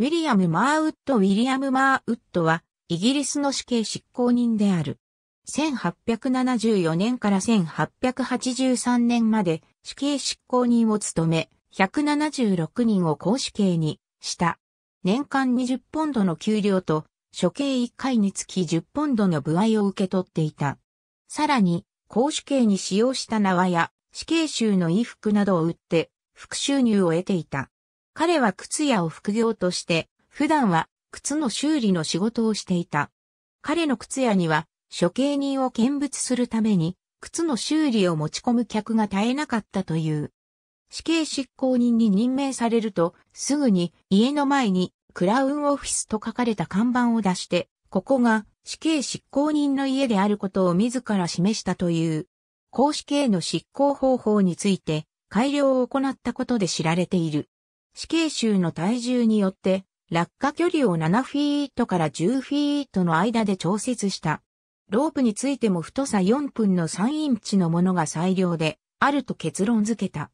ウィリアム・マーウッド・ウィリアム・マーウッドは、イギリスの死刑執行人である。1874年から1883年まで死刑執行人を務め、176人を公死刑にした。年間20ポンドの給料と、処刑1回につき10ポンドの部合を受け取っていた。さらに、公死刑に使用した縄や死刑囚の衣服などを売って、副収入を得ていた。彼は靴屋を副業として、普段は靴の修理の仕事をしていた。彼の靴屋には、処刑人を見物するために、靴の修理を持ち込む客が絶えなかったという。死刑執行人に任命されると、すぐに家の前にクラウンオフィスと書かれた看板を出して、ここが死刑執行人の家であることを自ら示したという。公死刑の執行方法について改良を行ったことで知られている。死刑囚の体重によって、落下距離を7フィートから10フィートの間で調節した。ロープについても太さ4分の3インチのものが最良で、あると結論付けた。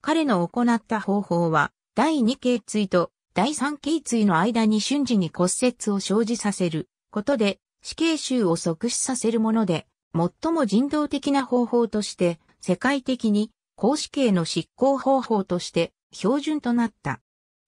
彼の行った方法は、第2頸椎と第3頸椎の間に瞬時に骨折を生じさせることで、死刑囚を即死させるもので、最も人道的な方法として、世界的に、公死刑の執行方法として、標準となった。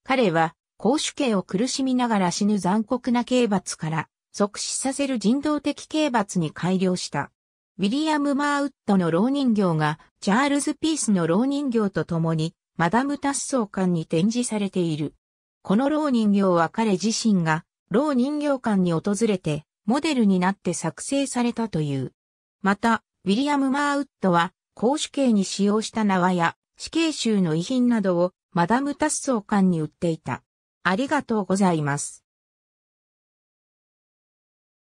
彼は、公主刑を苦しみながら死ぬ残酷な刑罰から、即死させる人道的刑罰に改良した。ウィリアム・マーウッドの老人形が、チャールズ・ピースの老人形と共に、マダム・タッソー館に展示されている。この老人形は彼自身が、老人形館に訪れて、モデルになって作成されたという。また、ウィリアム・マーウッドは、公主刑に使用した縄や死刑囚の遺品などをマダム・タッソー館に売っていた。ありがとうございます。